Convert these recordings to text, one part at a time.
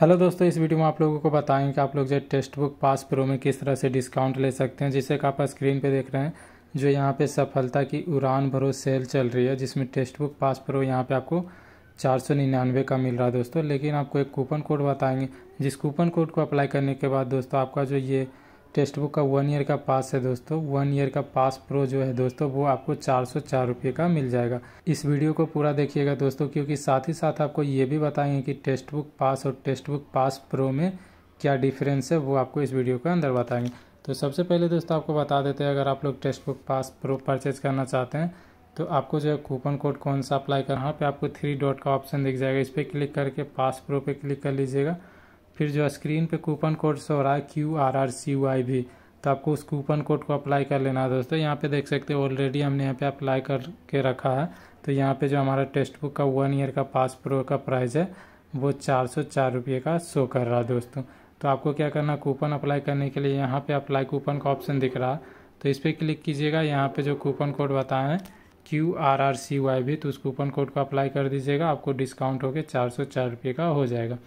hello दोस्तों इस video में आप लोगों को बताएंगे कि आप लोग जो टेक्स्ट बुक पास प्रो में किस तरह से डिस्काउंट ले सकते हैं जिसे आप स्क्रीन पे देख रहे हैं जो यहाँ पे सफलता की उड़ान भरो सेल चल रही है जिसमें टेक्स्ट बुक पास प्रो यहाँ पे आपको चार सौ निन्यानवे का मिल रहा है दोस्तों लेकिन आपको एक कूपन कोड बताएंगे जिस कूपन कोड को अप्लाई करने के बाद दोस्तों आपका जो ये टेक्स्ट बुक का वन ईयर का पास है दोस्तों वन ईयर का पास प्रो जो है दोस्तों वो आपको चार सौ चार रुपये का मिल जाएगा इस वीडियो को पूरा देखिएगा दोस्तों क्योंकि साथ ही साथ आपको ये भी बताएंगे कि टेक्स्ट बुक पास और टेक्स्ट बुक पास प्रो में क्या डिफरेंस है वो आपको इस वीडियो के अंदर बताएंगे तो सबसे पहले दोस्तों आपको बता देते हैं अगर आप लोग textbook pass pro purchase करना चाहते हैं तो आपको जो है कूपन कोड कौन सा अप्लाई करना यहाँ पे आपको थ्री डॉट का ऑप्शन दिख जाएगा इस पर क्लिक करके पास प्रो पे क्लिक कर लीजिएगा फिर जो स्क्रीन पे कूपन कोड शो रहा है Q R R C Y भी तो आपको उस कूपन कोड को अप्लाई कर लेना है दोस्तों यहाँ पे देख सकते हो ऑलरेडी हमने यहाँ पे अप्लाई करके रखा है तो यहाँ पे जो हमारा टेक्स्ट बुक का वन ईयर का पास प्रो का प्राइस है वो चार सौ चार रुपये का शो कर रहा है दोस्तों तो आपको क्या करना कूपन अप्लाई करने के लिए यहाँ पर अप्लाई कूपन का ऑप्शन दिख रहा तो इस पर क्लिक कीजिएगा यहाँ पर जो कूपन कोड बताए हैं Q R R C Y भी तो उस कूपन कोड को अप्लाई कर दीजिएगा आपको डिस्काउंट होकर चार सौ चार रुपये का हो जाएगा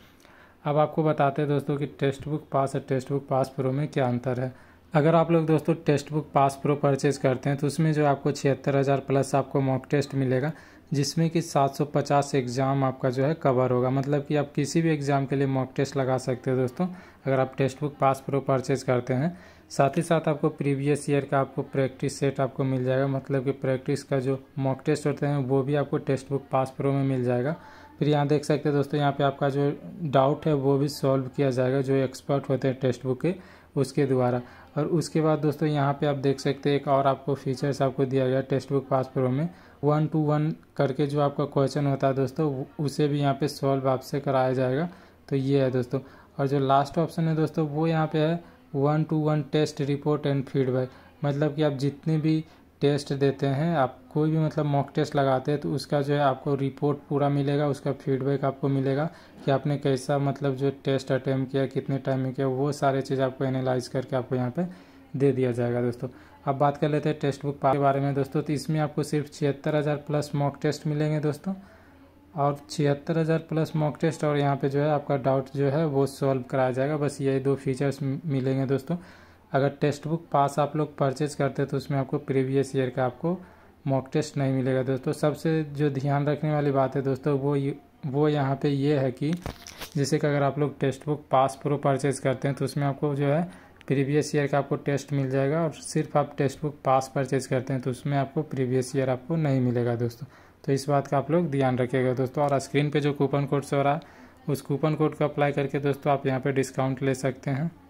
अब आपको बताते हैं दोस्तों कि टेक्स्ट बुक पास और टेक्स्ट बुक पास प्रो में क्या अंतर है अगर आप लोग दोस्तों textbook pass pro purchase करते हैं तो उसमें जो आपको छिहत्तर हज़ार प्लस आपको मॉक टेस्ट मिलेगा जिसमें कि 750 एग्ज़ाम आपका जो है कवर होगा मतलब कि आप किसी भी एग्ज़ाम के लिए मॉक टेस्ट लगा सकते हो दोस्तों अगर आप textbook pass pro purchase करते हैं साथ ही साथ आपको प्रीवियस ईयर का आपको प्रैक्टिस सेट आपको मिल जाएगा मतलब कि प्रैक्टिस का जो मॉक टेस्ट होते हैं वो भी आपको टेक्स्ट बुक पास प्रो में मिल जाएगा फिर यहाँ देख सकते हैं दोस्तों यहाँ पे आपका जो डाउट है वो भी सॉल्व किया जाएगा जो एक्सपर्ट होते हैं टेक्स्ट बुक के उसके द्वारा और उसके बाद दोस्तों यहाँ पे आप देख सकते हैं एक और आपको फीचर्स आपको दिया गया टेक्स्ट बुक पास प्रो में वन टू वन करके जो आपका क्वेश्चन होता है दोस्तों उसे भी यहाँ पे सॉल्व आपसे कराया जाएगा तो ये है दोस्तों और जो लास्ट ऑप्शन है दोस्तों वो यहाँ पे है one to one test report and feedback मतलब कि आप जितने भी टेस्ट देते हैं आप कोई भी मतलब मॉक टेस्ट लगाते हैं तो उसका जो है आपको रिपोर्ट पूरा मिलेगा उसका फीडबैक आपको मिलेगा कि आपने कैसा मतलब जो टेस्ट अटैम्प किया कितने टाइम में किया वो सारे चीज़ आपको एनालाइज करके आपको यहाँ पे दे दिया जाएगा दोस्तों अब बात कर लेते हैं टेस्ट बुक के बारे में दोस्तों तो इसमें आपको सिर्फ छिहत्तर हज़ार प्लस मॉक टेस्ट मिलेंगे दोस्तों और छिहत्तर हज़ार प्लस मॉक टेस्ट और यहाँ पर जो है आपका डाउट जो है वो सॉल्व कराया जाएगा बस यही दो फीचर्स मिलेंगे दोस्तों अगर टेक्स्ट बुक पास आप लोग परचेज करते हैं तो उसमें आपको प्रीवियस ईयर का आपको मॉक टेस्ट नहीं मिलेगा दोस्तों सबसे जो ध्यान रखने वाली बात है दोस्तों वो वो यहाँ पे ये है कि जैसे कि अगर आप लोग textbook pass pro purchase करते हैं तो उसमें आपको जो है प्रीवियस ईयर का आपको टेस्ट मिल जाएगा और सिर्फ आप टेक्स्ट बुक पास परचेज करते हैं तो उसमें आपको प्रीवियस ईयर आपको नहीं मिलेगा दोस्तों तो इस बात का आप लोग ध्यान रखिएगा दोस्तों और स्क्रीन पर जो कूपन कोड से हो रहा है उस कूपन कोड को अप्लाई करके दोस्तों आप यहाँ पर डिस्काउंट ले सकते हैं